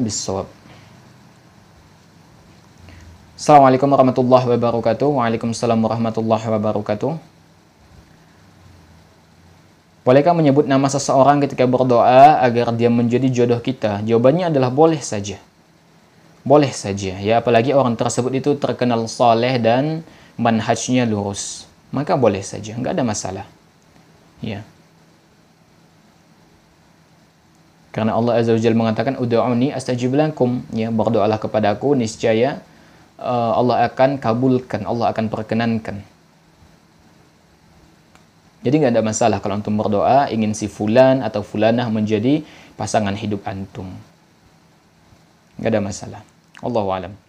muwafaqan bisawab. Assalamualaikum warahmatullahi wabarakatuh. Waalaikumsalam warahmatullahi wabarakatuh. Bolehkah menyebut nama seseorang ketika berdoa agar dia menjadi jodoh kita? Jawabannya adalah boleh saja. Boleh saja, ya apalagi orang tersebut itu terkenal saleh dan manhajnya lurus. Maka boleh saja, nggak ada masalah. Ya. Karena Allah Azza wa Jalla mengatakan ud'uni astajib lakum, ya berdoalah kepada Aku niscaya uh, Allah akan kabulkan, Allah akan perkenankan. Jadi nggak ada masalah kalau antum berdoa ingin si fulan atau fulanah menjadi pasangan hidup antum. Nggak ada masalah. Allahu alam.